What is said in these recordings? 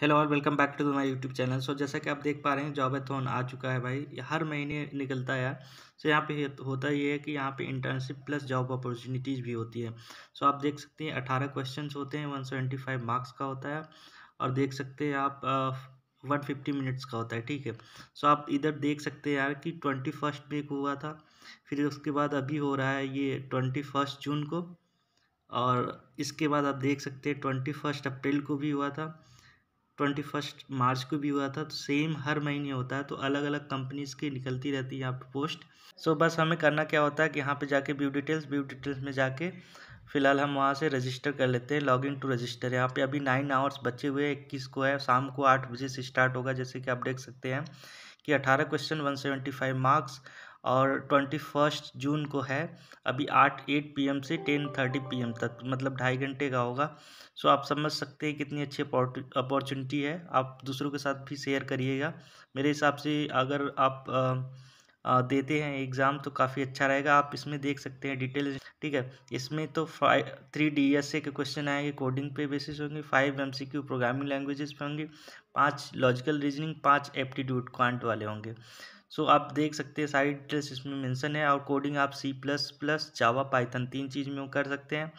hello और welcome back to my YouTube channel so जैसा कि आप देख पा रहे हैं जॉब एथोन आ चुका है भाई हर महीने निकलता है सो so, यहाँ पे होता ये है कि यहाँ पे इंटर्नशिप प्लस जॉब अपॉर्चुनिटीज़ भी होती है सो so, आप देख सकते हैं अठारह क्वेश्चन होते हैं वन सेवेंटी फाइव मार्क्स का होता है और देख सकते हैं आप वन फिफ्टी मिनट्स का होता है ठीक है सो so, आप इधर देख सकते हैं यार कि ट्वेंटी फर्स्ट को हुआ था फिर उसके बाद अभी हो रहा है ये ट्वेंटी फर्स्ट जून को और इसके बाद आप देख सकते हैं ट्वेंटी फर्स्ट अप्रैल को भी हुआ था ट्वेंटी फर्स्ट मार्च को भी हुआ था तो सेम हर महीने होता है तो अलग अलग कंपनीज़ की निकलती रहती है यहाँ पे पोस्ट सो so, बस हमें करना क्या होता है कि यहाँ पे जाके व्यू डिटेल्स व्यू डिटेल्स में जाके फ़िलहाल हम वहाँ से रजिस्टर कर लेते हैं लॉग इन टू रजिस्टर यहाँ पे अभी नाइन आवर्स बचे हुए हैं इक्कीस को है शाम को आठ बजे से स्टार्ट होगा जैसे कि आप देख सकते हैं कि अठारह question one seventy five marks और ट्वेंटी फर्स्ट जून को है अभी आठ एट पी से टेन थर्टी पी तक मतलब ढाई घंटे का होगा सो आप समझ सकते हैं कितनी अच्छी अपॉर्चुनिटी है आप दूसरों के साथ भी शेयर करिएगा मेरे हिसाब से अगर आप आ, देते हैं एग्ज़ाम तो काफ़ी अच्छा रहेगा आप इसमें देख सकते हैं डिटेल ठीक है इसमें तो five three D S A के क्वेश्चन आएंगे कोडिंग पे बेसिस होंगे five M C Q programming languages पे होंगे पाँच लॉजिकल रीजनिंग पाँच एप्टीट्यूड क्वांट वाले होंगे सो so, आप देख सकते हैं सारी डिटेल्स इसमें मेंशन है और कोडिंग आप C plus plus Java Python तीन चीज़ में कर सकते हैं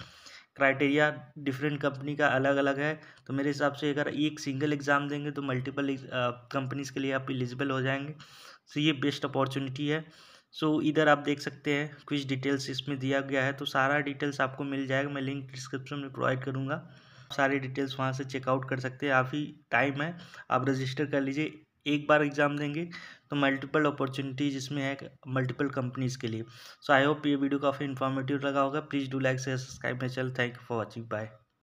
क्राइटेरिया डिफरेंट कंपनी का अलग अलग है तो मेरे हिसाब से अगर एक सिंगल एग्ज़ाम देंगे तो मल्टीपल कंपनीज़ के लिए आप एलिजिबल हो जाएंगे सो ये बेस्ट अपॉर्चुनिटी है सो so, इधर आप देख सकते हैं कुछ डिटेल्स इसमें दिया गया है तो सारा डिटेल्स आपको मिल जाएगा मैं लिंक डिस्क्रिप्शन में प्रोवाइड करूँगा सारी डिटेल्स वहाँ से चेकआउट कर सकते हैं आप ही टाइम है आप रजिस्टर कर लीजिए एक बार एग्ज़ाम देंगे तो मल्टीपल अपॉर्चुनिटीज इसमें है मल्टीपल कंपनीज़ के लिए सो आई होप ये वीडियो काफ़ी इन्फॉर्मेटिव लगा होगा प्लीज़ डू लाइक से सब्सक्राइब माई चल thank you for watching bye